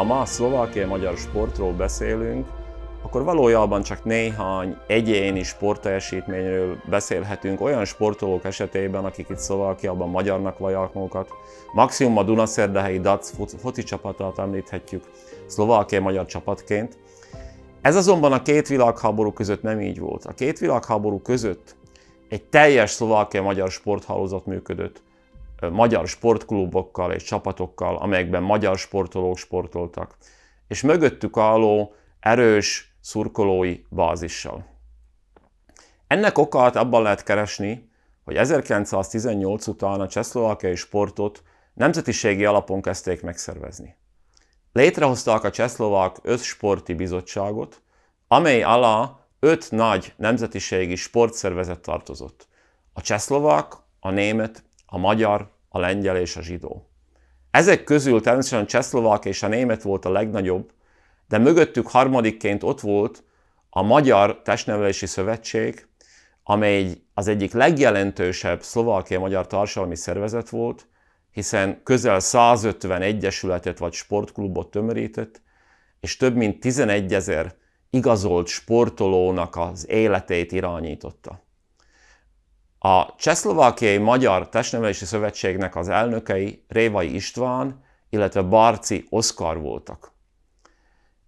Ha ma a szlovákia-magyar sportról beszélünk, akkor valójában csak néhány egyéni sportteljesítményről beszélhetünk olyan sportolók esetében, akik itt Szlovákiában magyarnak vallják magukat. Maximum a Dunaszerdahelyi DAC foci csapatát említhetjük szlovákia-magyar csapatként. Ez azonban a két világháború között nem így volt. A két világháború között egy teljes szlovákia-magyar sporthálózat működött magyar sportklubokkal és csapatokkal, amelyekben magyar sportolók sportoltak, és mögöttük álló erős szurkolói bázissal. Ennek okát abban lehet keresni, hogy 1918 után a csehszlovákiai sportot nemzetiségi alapon kezdték megszervezni. Létrehozták a csehszlovák összsporti bizottságot, amely alá öt nagy nemzetiségi sportszervezet tartozott. A csehszlovák, a német, a magyar, a lengyel és a zsidó. Ezek közül természetesen Csehszlovák és a német volt a legnagyobb, de mögöttük harmadikként ott volt a Magyar Testnevelési Szövetség, amely az egyik legjelentősebb szlovákia magyar társadalmi szervezet volt, hiszen közel 150 egyesületet vagy sportklubot tömörített, és több mint 11 ezer igazolt sportolónak az életét irányította. A Csehszlovákiai Magyar Testnevelési Szövetségnek az elnökei Révai István, illetve Barci Oszkar voltak.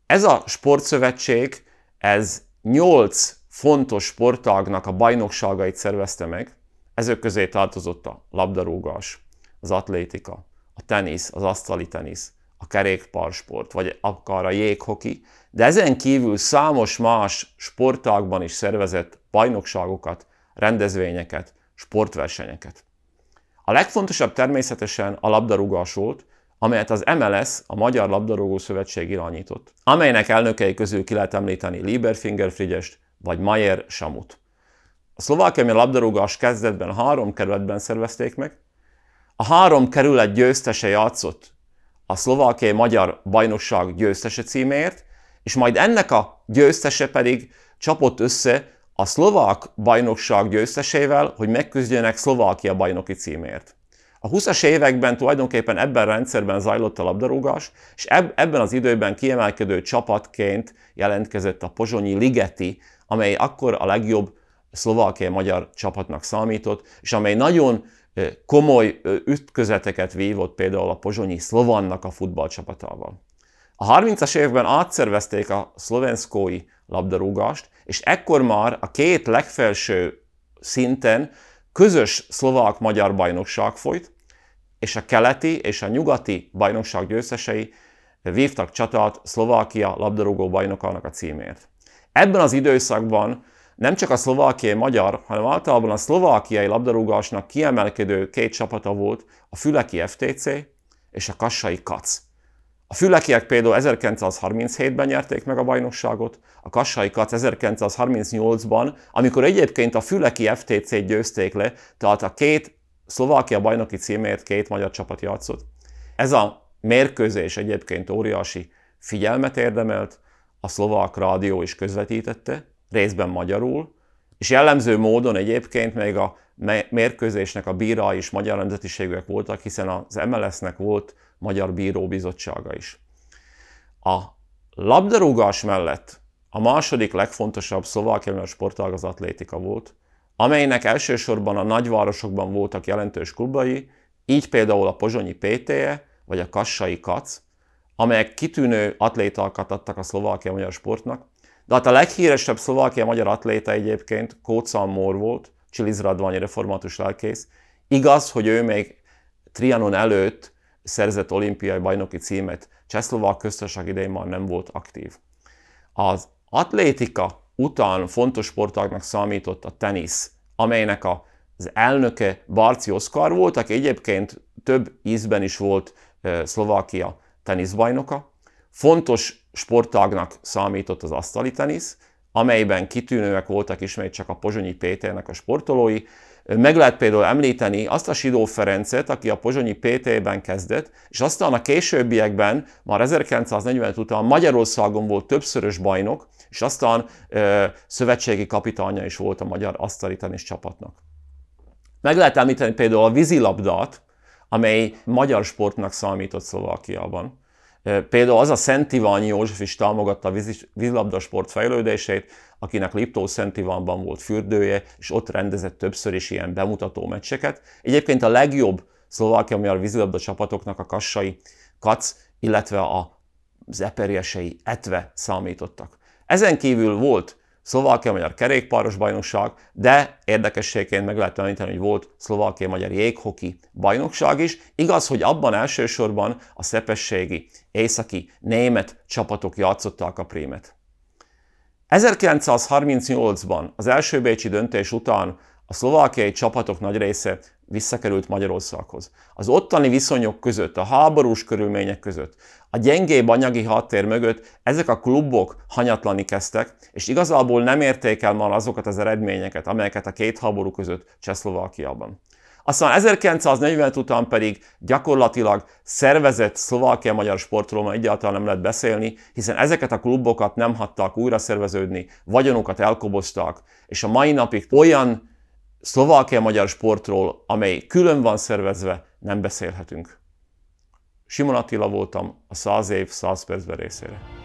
Ez a sportszövetség, ez nyolc fontos sportágnak a bajnokságait szervezte meg, ezek közé tartozott a labdarúgás, az atlétika, a tenisz, az asztali tenisz, a kerékpársport, vagy akár a jéghoki, de ezen kívül számos más sportágban is szervezett bajnokságokat rendezvényeket, sportversenyeket. A legfontosabb természetesen a labdarúgás volt, amelyet az MLS, a Magyar Labdarúgó Szövetség irányított, amelynek elnökei közül ki lehet említeni Lieberfinger Frigyest vagy Mayer Samut. A szlovákiai labdarúgás kezdetben három kerületben szervezték meg, a három kerület győztese játszott a szlovákiai magyar bajnokság győztese címért, és majd ennek a győztese pedig csapott össze a szlovák bajnokság győztesével, hogy megküzdjenek Szlovákia bajnoki címért. A 20-as években tulajdonképpen ebben a rendszerben zajlott a labdarúgás, és eb- ebben az időben kiemelkedő csapatként jelentkezett a pozsonyi Ligeti, amely akkor a legjobb szlovákiai magyar csapatnak számított, és amely nagyon komoly ütközeteket vívott például a pozsonyi Szlovannak a futballcsapatával. A 30-as években átszervezték a szlovenszkói labdarúgást, és ekkor már a két legfelső szinten közös szlovák-magyar bajnokság folyt, és a keleti és a nyugati bajnokság győztesei vívtak csatát Szlovákia labdarúgó bajnokának a címért. Ebben az időszakban nem csak a szlovákiai magyar, hanem általában a szlovákiai labdarúgásnak kiemelkedő két csapata volt, a Füleki FTC és a Kassai Kac. A fülekiek például 1937-ben nyerték meg a bajnokságot, a kassaikat 1938-ban, amikor egyébként a füleki FTC-t győzték le, tehát a két Szlovákia bajnoki címért két magyar csapat játszott. Ez a mérkőzés egyébként óriási figyelmet érdemelt, a szlovák rádió is közvetítette, részben magyarul, és jellemző módon egyébként még a mérkőzésnek a bírái is magyar nemzetiségűek voltak, hiszen az MLS-nek volt Magyar Bíróbizottsága is. A labdarúgás mellett a második legfontosabb szlovákiai szóval sportág az atlétika volt, amelynek elsősorban a nagyvárosokban voltak jelentős klubai, így például a pozsonyi PTE vagy a kassai KAC, amelyek kitűnő atlétákat adtak a szlovákiai magyar sportnak, de hát a leghíresebb szlovákiai magyar atléta egyébként Kóca Mór volt, Csiliz Radványi református lelkész. Igaz, hogy ő még Trianon előtt szerzett olimpiai bajnoki címet Csehszlovák köztársaság idején már nem volt aktív. Az atlétika után fontos sportágnak számított a tenisz, amelynek az elnöke Barci Oszkár volt, aki egyébként több ízben is volt Szlovákia teniszbajnoka. Fontos sportágnak számított az asztali tenisz, amelyben kitűnőek voltak ismét csak a Pozsonyi Péternek a sportolói. Meg lehet például említeni azt a Sidó Ferencet, aki a Pozsonyi PT-ben kezdett, és aztán a későbbiekben, már 1945 után Magyarországon volt többszörös bajnok, és aztán ö, szövetségi kapitánya is volt a magyar asztali csapatnak. Meg lehet említeni például a vízilabdát, amely magyar sportnak számított Szlovákiában. Például az a Szent Ivan József is támogatta a vízlabdasport fejlődését, akinek Liptó Szent Ivanban volt fürdője, és ott rendezett többször is ilyen bemutató meccseket. Egyébként a legjobb szlovákia magyar vízilabda csapatoknak a kassai kac, illetve a zeperjesei etve számítottak. Ezen kívül volt Szlovákia-magyar kerékpáros bajnokság, de érdekességként meg lehet említeni, hogy volt szlovákia-magyar jéghoki bajnokság is. Igaz, hogy abban elsősorban a szepességi, északi, német csapatok játszották a prémet. 1938-ban az első bécsi döntés után a szlovákiai csapatok nagy része visszakerült Magyarországhoz. Az ottani viszonyok között, a háborús körülmények között, a gyengébb anyagi háttér mögött ezek a klubok hanyatlani kezdtek, és igazából nem érték el már azokat az eredményeket, amelyeket a két háború között Csehszlovákiában. Aztán 1940 után pedig gyakorlatilag szervezett szlovákia-magyar sportról már egyáltalán nem lehet beszélni, hiszen ezeket a klubokat nem hatták újra szerveződni, vagyonukat elkobozták, és a mai napig olyan szlovákia-magyar sportról, amely külön van szervezve, nem beszélhetünk. Simon Attila voltam a 100 év 100 percben részére.